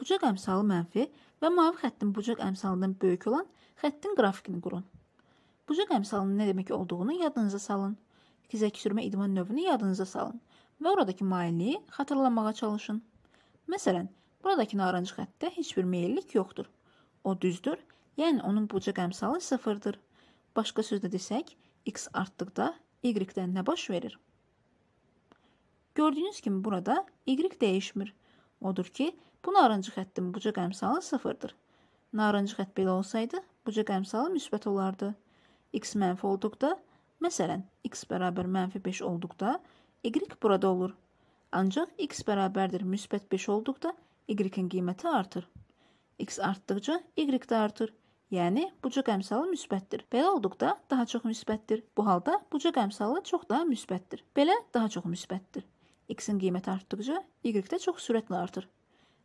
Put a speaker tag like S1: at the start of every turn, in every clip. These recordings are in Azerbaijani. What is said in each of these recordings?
S1: bucaq əmsalı mənfi və mavi xəttin bucaq əmsalından böyük olan xəttin qrafikini qurun. Bucaq əmsalının nə demək olduğunu yadınıza salın. Xizək sürmə idman növünü yadınıza salın və oradakı mailliyi xatırlamağa çalışın. Məsələn, buradakı narıncı xəttdə heç bir meyllik yoxdur. O düzdür, yəni onun bucaq əmsalı 0-dır. Başqa sözlə desək, x artdıqda y-dən nə baş verir? Gördüyünüz kimi burada y dəyişmir Odur ki, bu narıncı xəttin buca qəmsalı sıfırdır. Narıncı xətt belə olsaydı, buca qəmsalı müsbət olardı. x mənfi olduqda, məsələn, x bərabər mənfi 5 olduqda, y burada olur. Ancaq x bərabərdir müsbət 5 olduqda, y-in qiyməti artır. x artdıqca, y də artır. Yəni, bucaq əmsalı müsbətdir. Belə olduqda daha çox müsbətdir. Bu halda bucaq əmsalı çox daha müsbətdir. Belə daha çox müsbətdir. X-in qiyməti artdıqca Y də çox sürətlə artır.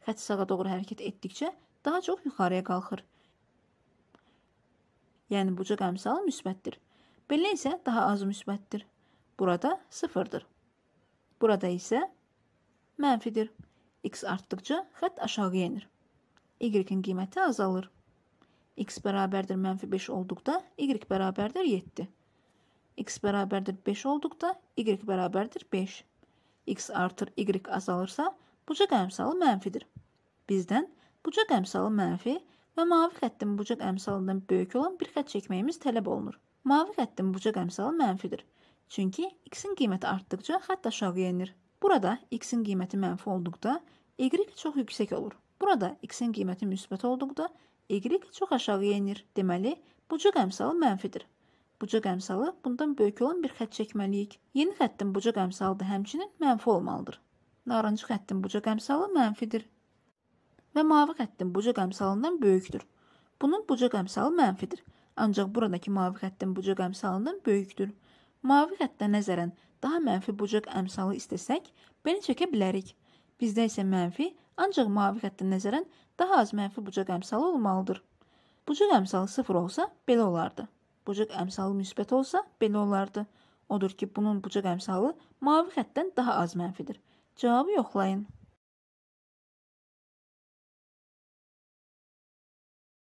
S1: Xətt sağa doğru hərəkət etdikcə daha çox yuxarıya qalxır. Yəni bucaq əmsalı müsbətdir. Belə isə daha az müsbətdir. Burada sıfırdır. Burada isə mənfidir. X artdıqca xətt aşağıya enir. Y-in qiyməti azalır. X bərabərdir mənfi 5 olduqda Y bərabərdir 7. X bərabərdir 5 olduqda Y bərabərdir 5 x artır y azalırsa bucaq əmsalı mənfidir. Bizdən bucaq əmsalı mənfi və mavi xəttin bucaq əmsalından böyük olan bir xətt çəkməyimiz tələb olunur. Mavi xəttin bucaq əmsalı mənfidir. Çünki x-in qiyməti artdıqca xətt aşağı enir. Burada x-in qiyməti mənfi olduqda y çox yüksək olur. Burada x-in qiyməti müsbət olduqda y çox aşağı enir. Deməli, bucaq əmsalı mənfidir bucaq əmsalı bundan böyük olan bir xətt çəkməliyik. Yeni xəttin bucaq əmsalı da həmçinin mənfi olmalıdır. Narıncı xəttin bucaq əmsalı mənfidir və mavi xəttin bucaq əmsalından böyükdür. Bunun bucaq əmsalı mənfidir. Ancaq buradakı mavi xəttin bucaq əmsalından böyükdür. Mavi xəttə nəzərən daha mənfi bucaq əmsalı istəsək, belə çəkə bilərik. Bizdə isə mənfi, ancaq mavi xəttə nəzərən daha az mənfi bucaq əmsalı olmalıdır. Bucaq əmsalı 0 olsa belə olardı bucaq əmsalı müsbət olsa, belə olardı. Odur ki, bunun bucaq əmsalı mavi xəttdən daha az mənfidir. Cavabı yoxlayın.